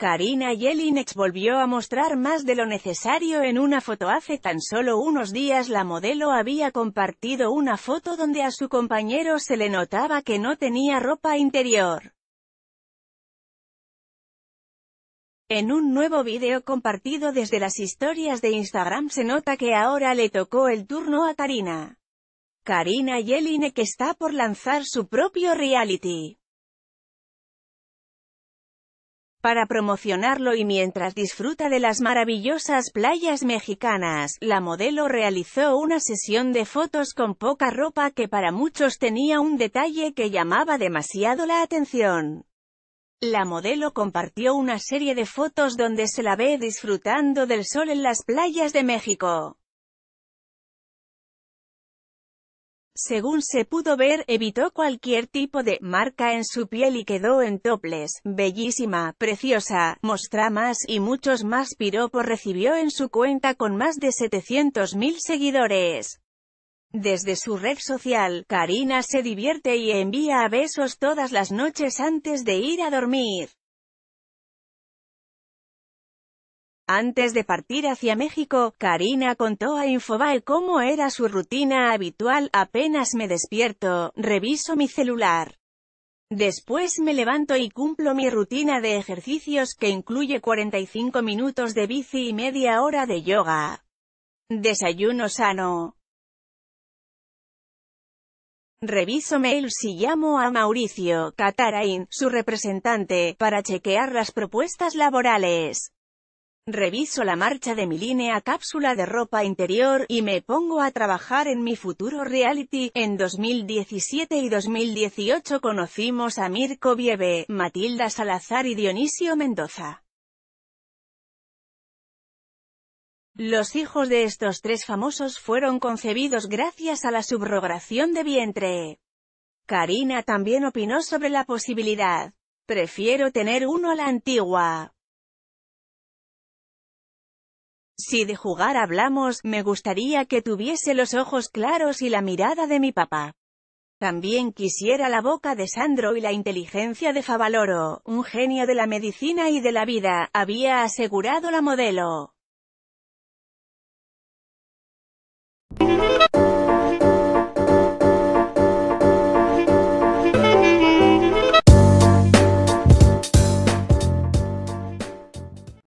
Karina Yelinex volvió a mostrar más de lo necesario en una foto hace tan solo unos días la modelo había compartido una foto donde a su compañero se le notaba que no tenía ropa interior. En un nuevo video compartido desde las historias de Instagram se nota que ahora le tocó el turno a Karina. Karina Jelinek está por lanzar su propio reality para promocionarlo y mientras disfruta de las maravillosas playas mexicanas, la modelo realizó una sesión de fotos con poca ropa que para muchos tenía un detalle que llamaba demasiado la atención. La modelo compartió una serie de fotos donde se la ve disfrutando del sol en las playas de México. según se pudo ver, evitó cualquier tipo de marca en su piel y quedó en toples, bellísima, preciosa, más y muchos más piropos recibió en su cuenta con más de 700.000 seguidores. Desde su red social, Karina se divierte y envía besos todas las noches antes de ir a dormir. Antes de partir hacia México, Karina contó a Infobae cómo era su rutina habitual, apenas me despierto, reviso mi celular. Después me levanto y cumplo mi rutina de ejercicios que incluye 45 minutos de bici y media hora de yoga. Desayuno sano. Reviso mails y llamo a Mauricio Catarain, su representante, para chequear las propuestas laborales. Reviso la marcha de mi línea cápsula de ropa interior, y me pongo a trabajar en mi futuro reality. En 2017 y 2018 conocimos a Mirko Biebe, Matilda Salazar y Dionisio Mendoza. Los hijos de estos tres famosos fueron concebidos gracias a la subrogación de vientre. Karina también opinó sobre la posibilidad. Prefiero tener uno a la antigua. Si de jugar hablamos, me gustaría que tuviese los ojos claros y la mirada de mi papá. También quisiera la boca de Sandro y la inteligencia de Favaloro, un genio de la medicina y de la vida, había asegurado la modelo.